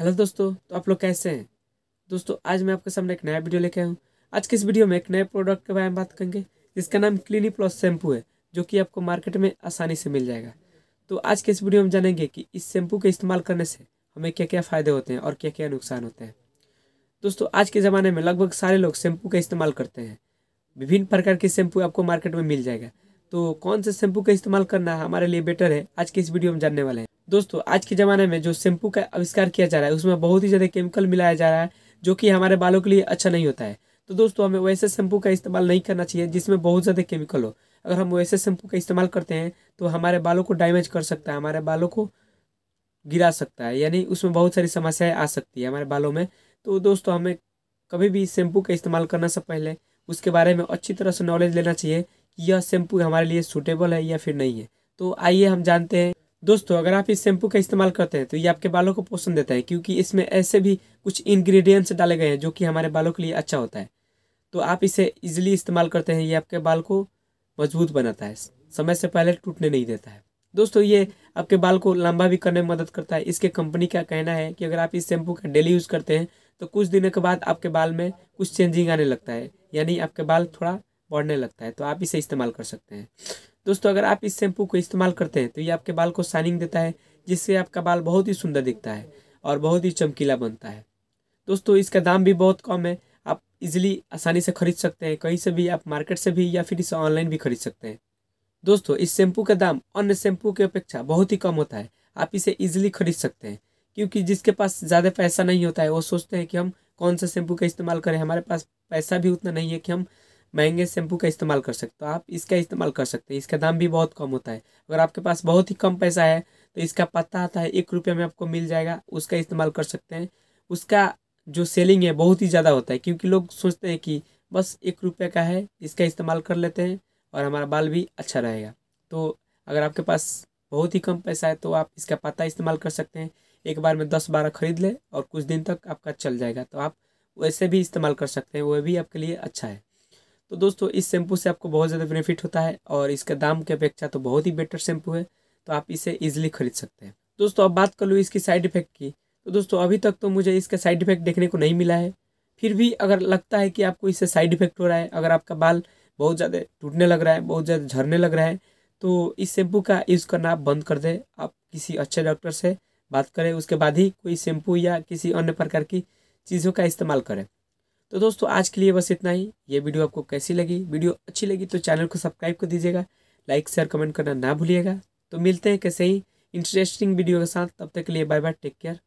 hello दोस्तों तो आप लोग कैसे हैं दोस्तों आज मैं आपके सामने एक नया वीडियो लेके आया हूँ आज के इस वीडियो में एक नए प्रोडक्ट के बारे में बात करेंगे जिसका नाम क्लिनी प्लस शैम्पू है जो कि आपको मार्केट में आसानी से मिल जाएगा तो आज के इस वीडियो में जानेंगे कि इस शैम्पू के इस्तेमाल करने से हमें क्या क्या फ़ायदे होते हैं और क्या क्या नुकसान होते हैं दोस्तों आज के ज़माने में लगभग सारे लोग शैम्पू का इस्तेमाल करते हैं विभिन्न प्रकार के शैम्पू आपको मार्केट में मिल जाएगा तो कौन से शैम्पू का इस्तेमाल करना हमारे लिए बेटर है आज के इस वीडियो में जानने वाले हैं दोस्तों आज के ज़माने में जो शैम्पू का आविष्कार किया जा रहा है उसमें बहुत ही ज़्यादा केमिकल मिलाया जा रहा है जो कि हमारे बालों के लिए अच्छा नहीं होता है तो दोस्तों हमें वैसे शैम्पू का इस्तेमाल नहीं करना चाहिए जिसमें बहुत ज़्यादा केमिकल हो अगर हम वैसे शैम्पू का इस्तेमाल करते हैं तो हमारे बालों को डैमेज कर सकता है हमारे बालों को गिरा सकता है यानी उसमें बहुत सारी समस्याएं आ सकती है हमारे बालों में तो दोस्तों हमें कभी भी शैम्पू का इस्तेमाल करने से पहले उसके बारे में अच्छी तरह से नॉलेज लेना चाहिए कि यह शैम्पू हमारे लिए सूटेबल है या फिर नहीं है तो आइए हम जानते हैं दोस्तों अगर आप इस शैम्पू का इस्तेमाल करते हैं तो ये आपके बालों को पोषण देता है क्योंकि इसमें ऐसे भी कुछ इंग्रेडिएंट्स डाले गए हैं जो कि हमारे बालों के लिए अच्छा होता है तो आप इसे इजीली इस्तेमाल करते हैं ये आपके बाल को मजबूत बनाता है समय से पहले टूटने नहीं देता है दोस्तों ये आपके बाल को लंबा भी करने में मदद करता है इसके कंपनी का कहना है कि अगर आप इस शैम्पू का डेली यूज़ करते हैं तो कुछ दिनों के बाद आपके बाल में कुछ चेंजिंग आने लगता है यानी आपके बाल थोड़ा बढ़ने लगता है तो आप इसे इस्तेमाल कर सकते हैं दोस्तों अगर आप इस शैम्पू को इस्तेमाल करते हैं तो ये आपके बाल को शाइनिंग देता है जिससे आपका बाल बहुत ही सुंदर दिखता है और बहुत ही चमकीला बनता है दोस्तों इसका दाम भी बहुत कम है आप इजीली आसानी से खरीद सकते हैं कहीं से भी आप मार्केट से भी या फिर इसे ऑनलाइन भी खरीद सकते हैं दोस्तों इस शैम्पू का दाम अन्य शैम्पू की अपेक्षा बहुत ही कम होता है आप इसे ईजिली खरीद सकते हैं क्योंकि जिसके पास ज़्यादा पैसा नहीं होता है वो सोचते हैं कि हम कौन सा शैम्पू का इस्तेमाल करें हमारे पास पैसा भी उतना नहीं है कि हम महंगे शैम्पू का इस्तेमाल कर सकते हो आप इसका इस्तेमाल कर सकते हैं इसका दाम भी बहुत कम होता है अगर आपके पास बहुत ही कम पैसा है तो इसका पत्ता आता है एक रुपये में आपको मिल जाएगा उसका इस्तेमाल कर सकते हैं उसका जो सेलिंग है बहुत ही ज़्यादा होता है क्योंकि लोग सोचते हैं कि बस एक रुपये का है इसका इस्तेमाल कर लेते हैं और हमारा बाल भी अच्छा रहेगा तो अगर आपके पास बहुत ही कम पैसा है तो आप इसका पत्ता इस्तेमाल कर सकते हैं एक बार में दस बारह खरीद लें और कुछ दिन तक आपका चल जाएगा तो आप वैसे भी इस्तेमाल कर सकते हैं वह भी आपके लिए अच्छा है तो दोस्तों इस शैम्पू से आपको बहुत ज़्यादा बेनिफिट होता है और इसका दाम की अपेक्षा तो बहुत ही बेटर शैम्पू है तो आप इसे ईजिली खरीद सकते हैं दोस्तों अब बात कर लूँ इसकी साइड इफेक्ट की तो दोस्तों अभी तक तो मुझे इसका साइड इफेक्ट देखने को नहीं मिला है फिर भी अगर लगता है कि आपको इससे साइड इफेक्ट हो रहा है अगर आपका बाल बहुत ज़्यादा टूटने लग रहा है बहुत ज़्यादा झड़ने लग रहा है तो इस शैम्पू का यूज़ करना आप बंद कर दें आप किसी अच्छे डॉक्टर से बात करें उसके बाद ही कोई शैम्पू या किसी अन्य प्रकार की चीज़ों का इस्तेमाल करें तो दोस्तों आज के लिए बस इतना ही ये वीडियो आपको कैसी लगी वीडियो अच्छी लगी तो चैनल को सब्सक्राइब कर दीजिएगा लाइक शेयर कमेंट करना ना भूलिएगा तो मिलते हैं कैसे ही इंटरेस्टिंग वीडियो के साथ तब तक के लिए बाय बाय टेक केयर